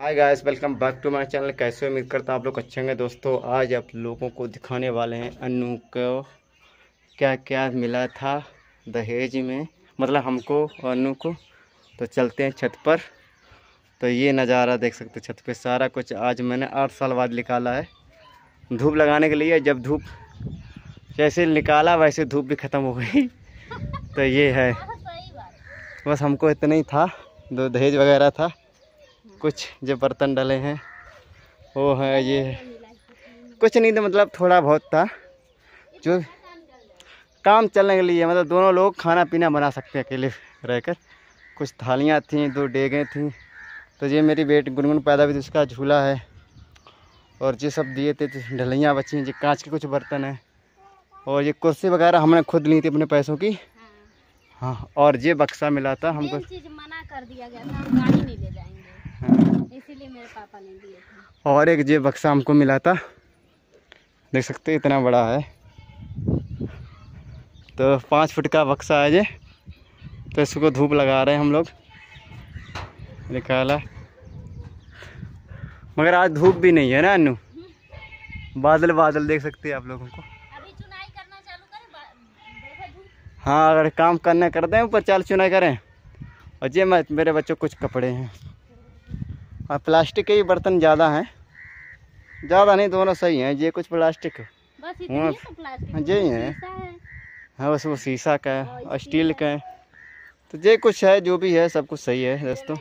Hi guys welcome back to my channel कैसे उम्मीद करता हूँ आप लोग अच्छे होंगे दोस्तों आज आप लोगों को दिखाने वाले हैं अनु को क्या क्या मिला था दहेज में मतलब हमको और अनु को तो चलते हैं छत पर तो ये नज़ारा देख सकते छत पे सारा कुछ आज मैंने आठ साल बाद निकाला है धूप लगाने के लिए जब धूप जैसे निकाला वैसे धूप भी ख़त्म हो गई तो ये है बस हमको इतना ही था दहेज वगैरह था कुछ जो बर्तन डले हैं वो है ये कुछ नहीं तो मतलब थोड़ा बहुत था जो काम चलने के लिए मतलब दोनों लोग खाना पीना बना सकते हैं अकेले रहकर कुछ थालियाँ थी दो डेगें थी तो ये मेरी बेट गुनगुन पैदा भी उसका झूला है और ये सब दिए थे तो ढलियाँ बची हैं जो कांच के कुछ बर्तन हैं और ये कुर्सी वगैरह हमने खुद ली थी अपने पैसों की हाँ, हाँ और ये बक्सा मिला था हमको मना कर दिया गया था हम गाड़ी नहीं ले जाएंगे इसीलिए मेरे पापा ने दिए थे और एक जेब बक्सा हमको मिला था देख सकते इतना बड़ा है तो पाँच फुट का बक्सा है ये तो इसको धूप लगा रहे हैं हम लोग निकाला मगर आज धूप भी नहीं है ना अनु बादल बादल देख सकते हैं आप लोगों को हाँ अगर काम करना कर दें ऊपर चाल चुनाई करें और मैं मेरे बच्चों कुछ कपड़े हैं और हाँ, प्लास्टिक के ही बर्तन ज़्यादा हैं ज़्यादा नहीं दोनों सही हैं ये कुछ प्लास्टिक हाँ, तो हाँ ये ही है हाँ बस वो शीशा का है और स्टील का है तो ये कुछ है जो भी है सब कुछ सही है दोस्तों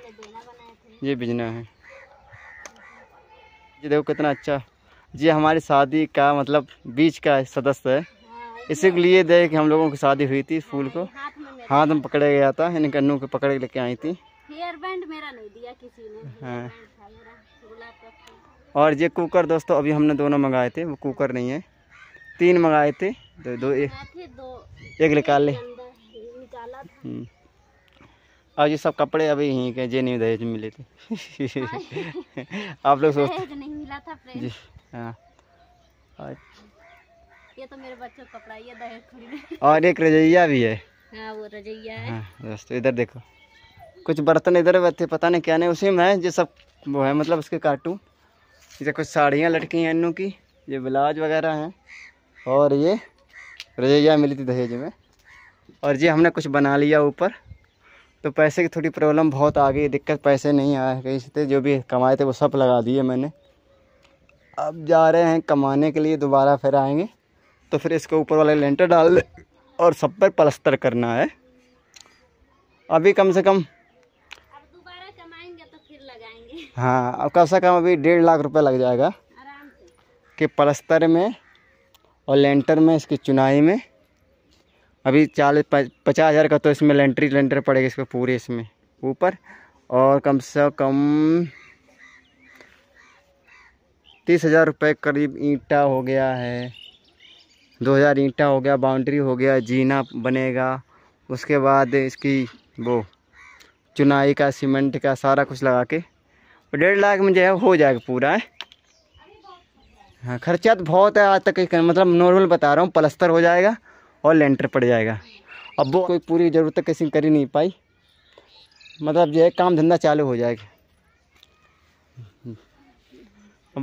ये बिजना है ये देखो कितना अच्छा ये हमारी शादी का मतलब बीच का सदस्य है हाँ, इसी के लिए देख हम लोगों की शादी हुई थी फूल को हाथ में पकड़े गया था इनके कन्नू को पकड़ के लेके आई थी हेयर बैंड मेरा नहीं दिया किसी ने हाँ। और ये कुकर दोस्तों अभी हमने दोनों मंगाए थे वो कुकर नहीं है तीन मंगाए थे दो दो एक, एक निकाल ले और हम्म। ये सब कपड़े अभी यहीं के जे नहीं दहेज मिले थे आप लोग सोचते नहीं मिला था फ्रेंड जी हाँ ये तो मेरे बच्चों कपड़ा ये दहेज और एक रजैया भी है हाँ वो रजैया है हाँ दोस्तों इधर देखो कुछ बर्तन इधर थे पता नहीं क्या नहीं उसी में है ये सब वो है मतलब उसके कार्टून इधर कुछ साड़ियाँ लटकी हैं इनू की ये ब्लाउज वगैरह हैं और ये रजैया मिली थी दहेज में और ये हमने कुछ बना लिया ऊपर तो पैसे की थोड़ी प्रॉब्लम बहुत आ गई दिक्कत पैसे नहीं आए कहीं से जो भी कमाए थे वो सब लगा दिए मैंने अब जा रहे हैं कमाने के लिए दोबारा फिर आएंगे तो फिर इसको ऊपर वाले लेंटर डाल और सब पर प्लस्तर करना है अभी कम से कम हाँ अब कम से कम अभी डेढ़ लाख रुपए लग जाएगा कि पलस्तर में और लेंटर में इसकी चुनाई में अभी चालीस पचास हज़ार का तो इसमें लेंट्री लेंटर पड़ेगा इसको पूरे इसमें ऊपर और कम से कम तीस हज़ार रुपये करीब ईंटा हो गया है दो हज़ार ईंटा हो गया बाउंड्री हो गया जीना बनेगा उसके बाद इसकी वो चुनाई का सीमेंट का सारा कुछ लगा के डेढ़ लाख में जो है हो जाएगा पूरा है हाँ खर्चा तो बहुत है आज तक मतलब नॉर्मल बता रहा हूँ प्लस्तर हो जाएगा और लेंटर पड़ जाएगा अब वो कोई पूरी ज़रूरत किसी कर ही नहीं पाई मतलब जो है काम धंधा चालू हो जाएगा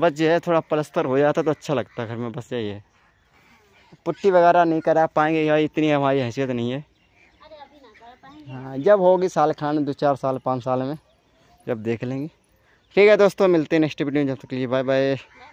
बस जो है थोड़ा प्लस्तर हो जाता तो अच्छा लगता घर में बस यही है पुट्टी वगैरह नहीं करा पाएंगे या इतनी हमारी हैसियत नहीं है हाँ जब होगी साल खान दो चार साल पाँच साल में जब देख लेंगे ठीक है दोस्तों मिलते हैं नेक्स्ट वीडियो में जब तक लिए बाय बाय